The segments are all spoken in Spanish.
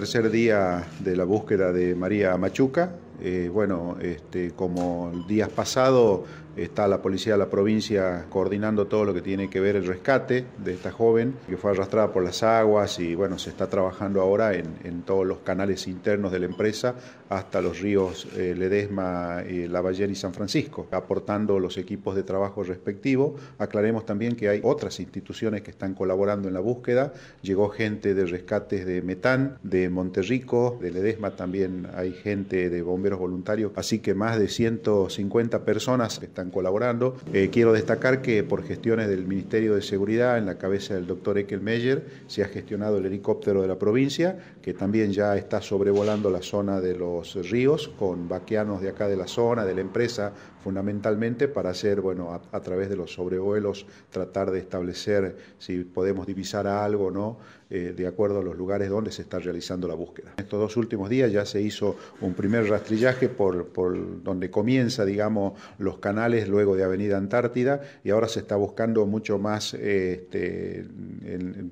tercer día de la búsqueda de María Machuca, eh, bueno, este, como días pasado está la policía de la provincia coordinando todo lo que tiene que ver el rescate de esta joven que fue arrastrada por las aguas y bueno, se está trabajando ahora en, todos los canales internos de la empresa hasta los ríos eh, Ledesma, eh, Lavallén y San Francisco, aportando los equipos de trabajo respectivos. Aclaremos también que hay otras instituciones que están colaborando en la búsqueda. Llegó gente de rescates de Metán, de Monterrico, de Ledesma también hay gente de bomberos voluntarios, así que más de 150 personas están colaborando. Eh, quiero destacar que por gestiones del Ministerio de Seguridad, en la cabeza del doctor Eckelmeyer, se ha gestionado el helicóptero de la provincia, que también ya está sobrevolando la zona de los ríos con vaqueanos de acá de la zona, de la empresa, fundamentalmente para hacer, bueno, a, través de los sobrevuelos, tratar de establecer si podemos divisar algo o no, eh, de acuerdo a los lugares donde se está realizando la búsqueda. En estos dos últimos días ya se hizo un primer rastreo Viaje por, por donde comienza, digamos, los canales luego de Avenida Antártida y ahora se está buscando mucho más eh, este,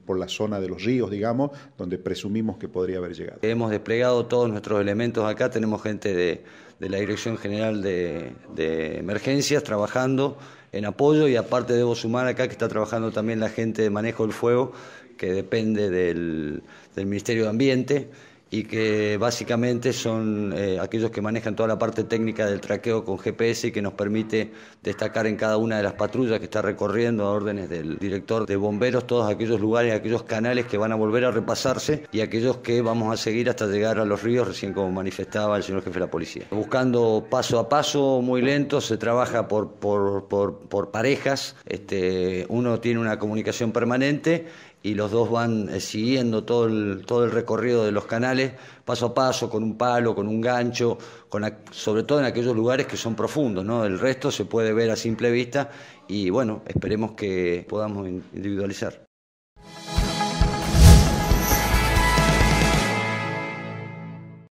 por la zona de los ríos, digamos, donde presumimos que podría haber llegado. Hemos desplegado todos nuestros elementos acá, tenemos gente de, de la Dirección General de, de Emergencias trabajando en apoyo y aparte debo sumar acá que está trabajando también la gente de manejo del fuego que depende del, del Ministerio de Ambiente y que básicamente son eh, aquellos que manejan toda la parte técnica del traqueo con GPS y que nos permite destacar en cada una de las patrullas que está recorriendo a órdenes del director de bomberos todos aquellos lugares, aquellos canales que van a volver a repasarse y aquellos que vamos a seguir hasta llegar a los ríos, recién como manifestaba el señor jefe de la policía. Buscando paso a paso, muy lento, se trabaja por, parejas, este, uno tiene una comunicación permanente y los dos van eh, siguiendo todo todo el recorrido de los canales paso a paso, con un palo, con un gancho, sobre todo en aquellos lugares que son profundos, ¿no? El resto se puede ver a simple vista y bueno, esperemos que podamos individualizar.